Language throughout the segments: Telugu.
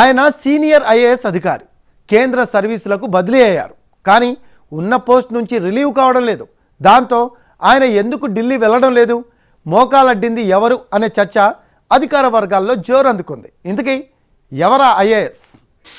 ఆయన సీనియర్ ఐఏఎస్ అధికారి కేంద్ర సర్వీసులకు బదిలీ అయ్యారు కానీ ఉన్న పోస్ట్ నుంచి రిలీవ్ కావడం లేదు దాంతో ఆయన ఎందుకు ఢిల్లీ వెళ్ళడం లేదు మోకాలడ్డింది ఎవరు అనే చర్చ అధికార వర్గాల్లో జోరు అందుకుంది ఇంతకీ ఎవరా IAS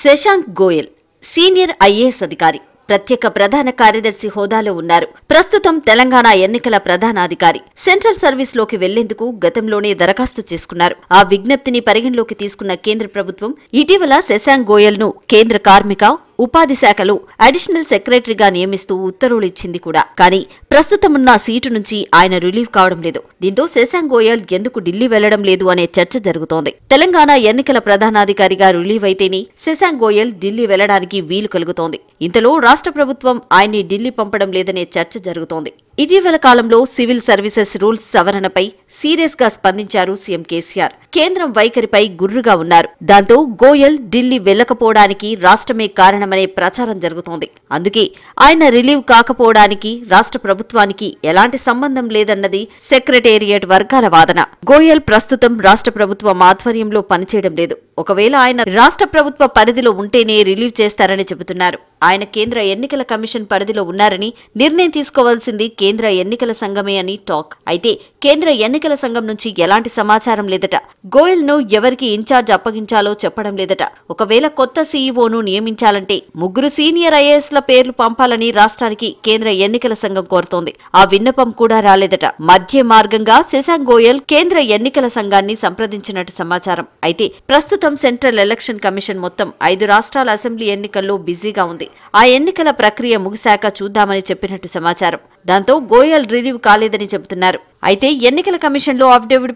Shashank Goyal senior IAS అధికారి ప్రత్యేక ప్రధాన కార్యదర్శి హోదాలో ఉన్నారు ప్రస్తుతం తెలంగాణ ఎన్నికల ప్రధానాధికారి సెంట్రల్ సర్వీస్ లోకి వెళ్లేందుకు గతంలోనే దరఖాస్తు చేసుకున్నారు ఆ విజ్ఞప్తిని పరిగణలోకి తీసుకున్న కేంద్ర ప్రభుత్వం ఇటీవల శశాంక్ గోయల్ ను కేంద్ర కార్మిక ఉపాధి శాఖలో అడిషనల్ సెక్రటరీగా నియమిస్తూ ఉత్తర్వులు ఇచ్చింది కూడా కానీ ప్రస్తుతమున్న సీటు నుంచి ఆయన రిలీవ్ కావడం లేదు దీంతో శశాంక్ గోయల్ ఎందుకు ఢిల్లీ వెళ్లడం లేదు అనే చర్చ జరుగుతోంది తెలంగాణ ఎన్నికల ప్రధానాధికారిగా రిలీవ్ అయితేనే శశాంక్ గోయల్ ఢిల్లీ వెళ్లడానికి వీలు కలుగుతోంది ఇంతలో రాష్ట్ర ప్రభుత్వం ఆయన్ని ఢిల్లీ పంపడం లేదనే చర్చ జరుగుతోంది ఇటీవల కాలంలో సివిల్ సర్వీసెస్ రూల్స్ సవరణపై సీరియస్ గా స్పందించారు సీఎం కేసీఆర్ కేంద్రం వైఖరిపై గుర్రుగా ఉన్నారు దాంతో గోయల్ ఢిల్లీ వెళ్లకపోవడానికి రాష్ట్రమే కారణమనే ప్రచారం జరుగుతోంది అందుకే ఆయన రిలీవ్ కాకపోవడానికి రాష్ట్ర ప్రభుత్వానికి ఎలాంటి సంబంధం లేదన్నది సెక్రటేరియట్ వర్గాల వాదన గోయల్ ప్రస్తుతం రాష్ట్ర ప్రభుత్వం ఆధ్వర్యంలో పనిచేయడం లేదు ఒకవేళ ఆయన రాష్ట్ర ప్రభుత్వ పరిధిలో ఉంటేనే రిలీవ్ చేస్తారని చెబుతున్నారు ఆయన కేంద్ర ఎన్నికల కమిషన్ పరిధిలో ఉన్నారని నిర్ణయం తీసుకోవాల్సింది కేంద్ర ఎన్నికల సంఘమే అని టాక్ అయితే కేంద్ర ఎన్నికల సంఘం నుంచి ఎలాంటి సమాచారం లేదట గోయల్ను ఎవరికి ఇన్ఛార్జ్ అప్పగించాలో చెప్పడం లేదట ఒకవేళ కొత్త సీఈఓను నియమించాలంటే ముగ్గురు సీనియర్ ఐఏఎస్ల పేర్లు పంపాలని రాష్ట్రానికి కేంద్ర ఎన్నికల సంఘం కోరుతోంది ఆ విన్నపం కూడా రాలేదట మధ్య మార్గంగా శశాంక్ గోయల్ కేంద్ర ఎన్నికల సంఘాన్ని సంప్రదించినట్టు సమాచారం అయితే ప్రస్తుతం సెంట్రల్ ఎలక్షన్ కమిషన్ మొత్తం ఐదు రాష్ట్రాల అసెంబ్లీ ఎన్నికల్లో బిజీగా ఉంది ఆ ఎన్నికల ప్రక్రియ ముగిశాక చూద్దామని చెప్పినట్టు సమాచారం దాంతో గోయల్ రిలీవ్ కాలేదని చెబుతున్నారు అయితే ఎన్నికల కమిషన్లో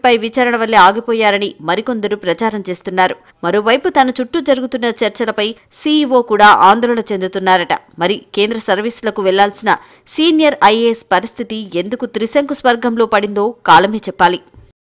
పై విచారణ వల్లే ఆగిపోయారని మరికొందరు ప్రచారం చేస్తున్నారు మరోవైపు తన చుట్టూ జరుగుతున్న చర్చలపై సీఈఓ కూడా ఆందోళన చెందుతున్నారట మరి కేంద్ర సర్వీసులకు వెళ్లాల్సిన సీనియర్ ఐఏఎస్ పరిస్థితి ఎందుకు త్రిశంకు స్వర్గంలో పడిందో కాలమే చెప్పాలి